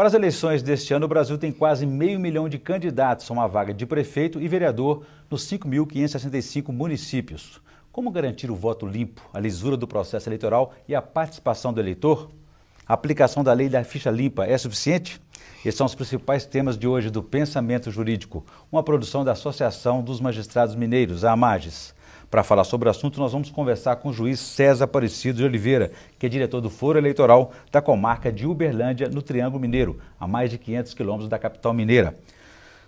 Para as eleições deste ano, o Brasil tem quase meio milhão de candidatos a uma vaga de prefeito e vereador nos 5.565 municípios. Como garantir o voto limpo, a lisura do processo eleitoral e a participação do eleitor? A aplicação da lei da ficha limpa é suficiente? Esses são os principais temas de hoje do Pensamento Jurídico, uma produção da Associação dos Magistrados Mineiros, a AMAGES. Para falar sobre o assunto, nós vamos conversar com o juiz César Aparecido de Oliveira, que é diretor do Foro Eleitoral da comarca de Uberlândia, no Triângulo Mineiro, a mais de 500 quilômetros da capital mineira.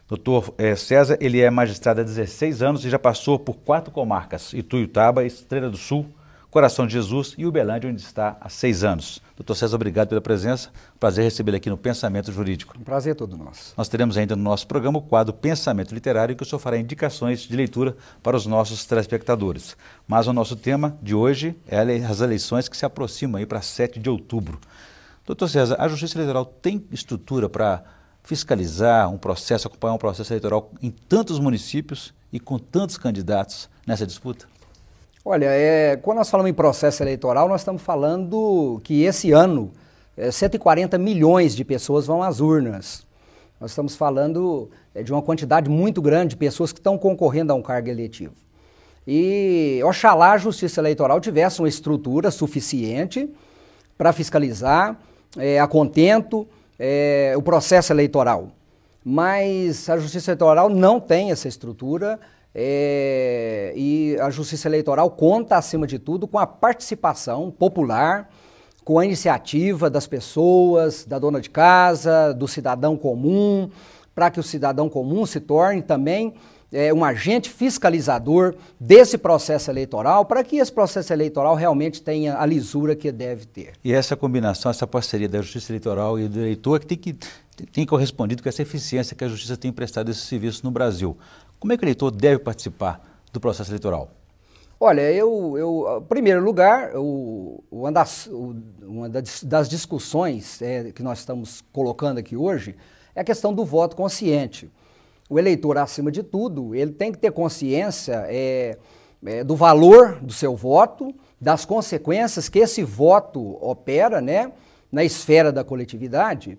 Doutor eh, César, ele é magistrado há 16 anos e já passou por quatro comarcas, Ituiutaba, Estrela do Sul, Coração de Jesus e Uberlândia, onde está há seis anos. Doutor César, obrigado pela presença. Prazer recebê-lo aqui no Pensamento Jurídico. Um prazer todo nosso. Nós teremos ainda no nosso programa o quadro Pensamento Literário, que o senhor fará indicações de leitura para os nossos telespectadores. Mas o nosso tema de hoje é as eleições que se aproximam aí para 7 de outubro. Doutor César, a Justiça Eleitoral tem estrutura para fiscalizar um processo, acompanhar um processo eleitoral em tantos municípios e com tantos candidatos nessa disputa? Olha, é, quando nós falamos em processo eleitoral, nós estamos falando que esse ano é, 140 milhões de pessoas vão às urnas. Nós estamos falando é, de uma quantidade muito grande de pessoas que estão concorrendo a um cargo eletivo. E oxalá a Justiça Eleitoral tivesse uma estrutura suficiente para fiscalizar é, a contento é, o processo eleitoral. Mas a Justiça Eleitoral não tem essa estrutura é, e a Justiça Eleitoral conta, acima de tudo, com a participação popular, com a iniciativa das pessoas, da dona de casa, do cidadão comum, para que o cidadão comum se torne também é, um agente fiscalizador desse processo eleitoral, para que esse processo eleitoral realmente tenha a lisura que deve ter. E essa combinação, essa parceria da Justiça Eleitoral e do eleitor, é que tem que tem correspondido com essa eficiência que a Justiça tem prestado esse serviço no Brasil. Como é que o eleitor deve participar do processo eleitoral? Olha, eu, eu em primeiro lugar, uma, das, uma das discussões é, que nós estamos colocando aqui hoje é a questão do voto consciente. O eleitor, acima de tudo, ele tem que ter consciência é, é, do valor do seu voto, das consequências que esse voto opera né, na esfera da coletividade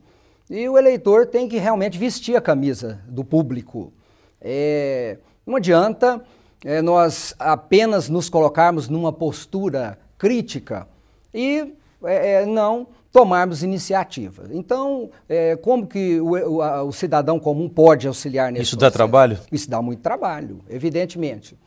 e o eleitor tem que realmente vestir a camisa do público. É, não adianta é, nós apenas nos colocarmos numa postura crítica e é, é não tomarmos iniciativa. Então, é, como que o, o, a, o, cidadão comum pode auxiliar nesse Isso processo? dá trabalho? Isso dá muito trabalho, evidentemente.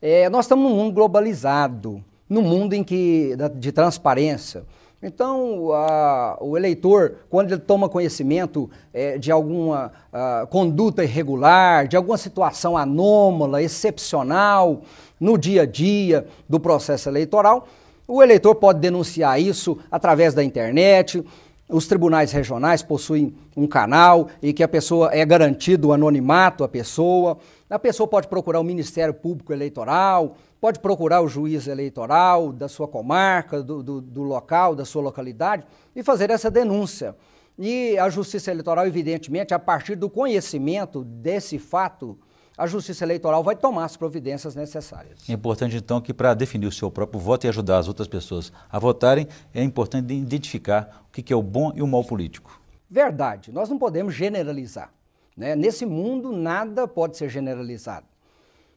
É, nós estamos num mundo globalizado, num mundo em que, de transparência, então, a, o eleitor, quando ele toma conhecimento é, de alguma a, ah, conduta irregular, de alguma situação anômala, excepcional, no dia a dia do processo eleitoral, o eleitor pode denunciar isso através da internet, os tribunais regionais possuem um canal e que a pessoa é garantido o anonimato à pessoa. A pessoa pode procurar o Ministério Público Eleitoral, pode procurar o juiz eleitoral da sua comarca, do, do, do local, da sua localidade e fazer essa denúncia. E a Justiça Eleitoral, evidentemente, a partir do conhecimento desse fato a Justiça Eleitoral vai tomar as providências necessárias. É importante, então, que para definir o seu próprio voto e ajudar as outras pessoas a votarem, é importante identificar o que é o bom e o mal político. Verdade, nós não podemos generalizar. Né? Nesse mundo, nada pode ser generalizado.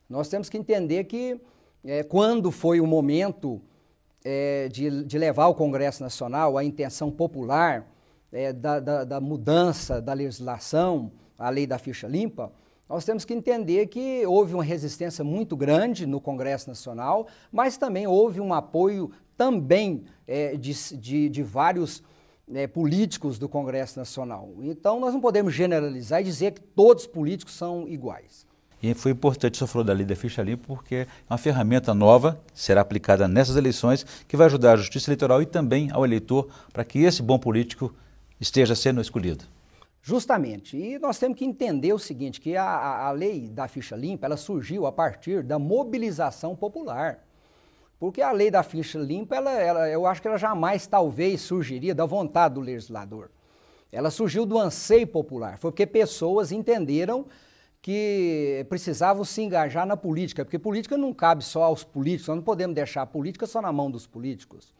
Nós temos que entender que é, quando foi o momento é, de, de, levar ao Congresso Nacional a intenção popular é, da, da, da mudança da legislação, a lei da ficha limpa, nós temos que entender que houve uma resistência muito grande no Congresso Nacional, mas também houve um apoio também é, de, de, de, vários é, políticos do Congresso Nacional. Então, nós não podemos generalizar e dizer que todos os políticos são iguais. E foi importante, você falou da lei da ficha limpa, porque é uma ferramenta nova, será aplicada nessas eleições, que vai ajudar a justiça eleitoral e também ao eleitor para que esse bom político esteja sendo escolhido. Justamente. E nós temos que entender o seguinte, que a, a lei da ficha limpa, ela surgiu a partir da mobilização popular. Porque a lei da ficha limpa, ela, ela, eu acho que ela jamais talvez surgiria da vontade do legislador. Ela surgiu do anseio popular. Foi porque pessoas entenderam que precisavam se engajar na política, porque política não cabe só aos políticos, nós não podemos deixar a política só na mão dos políticos.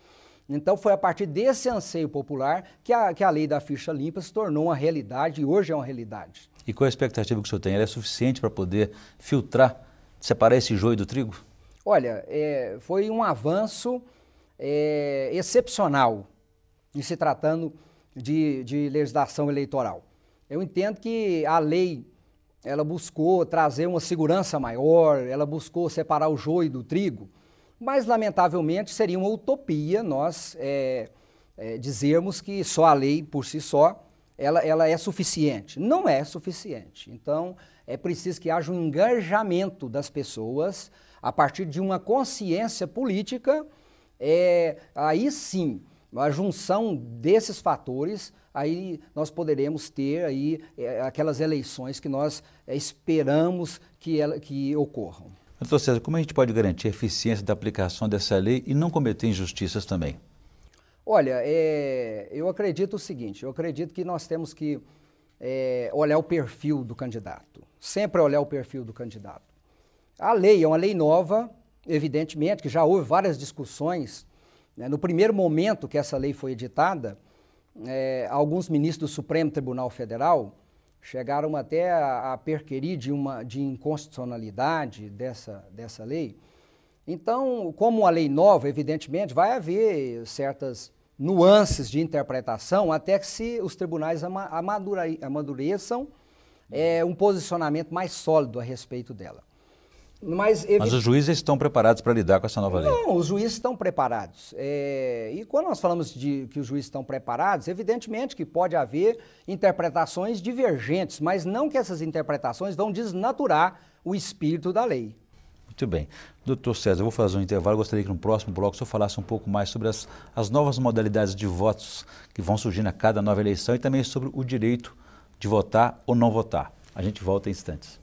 Então foi a partir desse anseio popular que a, que a lei da ficha limpa se tornou uma realidade e hoje é uma realidade. E qual é a expectativa que o senhor tem? Ela é suficiente para poder filtrar, separar esse joio do trigo? Olha, é, foi um avanço é, excepcional em se tratando de, de legislação eleitoral. Eu entendo que a lei ela buscou trazer uma segurança maior, ela buscou separar o joio do trigo mas lamentavelmente seria uma utopia nós é, é, dizermos que só a lei por si só ela, ela é suficiente. Não é suficiente. Então é preciso que haja um engajamento das pessoas a partir de uma consciência política. É, aí sim, a junção desses fatores, aí nós poderemos ter aí é, aquelas eleições que nós é, esperamos que, ela, que ocorram. Doutor César, como a gente pode garantir a eficiência da aplicação dessa lei e não cometer injustiças também? Olha, é, eu acredito o seguinte: eu acredito que nós temos que é, olhar o perfil do candidato, sempre olhar o perfil do candidato. A lei é uma lei nova, evidentemente, que já houve várias discussões. Né, no primeiro momento que essa lei foi editada, é, alguns ministros do Supremo Tribunal Federal chegaram até a, a perquirir de, uma, de inconstitucionalidade dessa, dessa lei. Então, como uma lei nova, evidentemente, vai haver certas nuances de interpretação até que se os tribunais amadureçam é, um posicionamento mais sólido a respeito dela. Mas, Mas os juízes estão preparados para lidar com essa nova lei? Não, os juízes estão preparados. É... E quando nós falamos de que os juízes estão preparados, evidentemente que pode haver interpretações divergentes, mas não que essas interpretações vão desnaturar o espírito da lei. Muito bem. Doutor César, eu vou fazer um intervalo. Gostaria que no próximo bloco o senhor falasse um pouco mais sobre as, as novas modalidades de votos que vão surgir a cada nova eleição e também sobre o direito de votar ou não votar. A gente volta em instantes.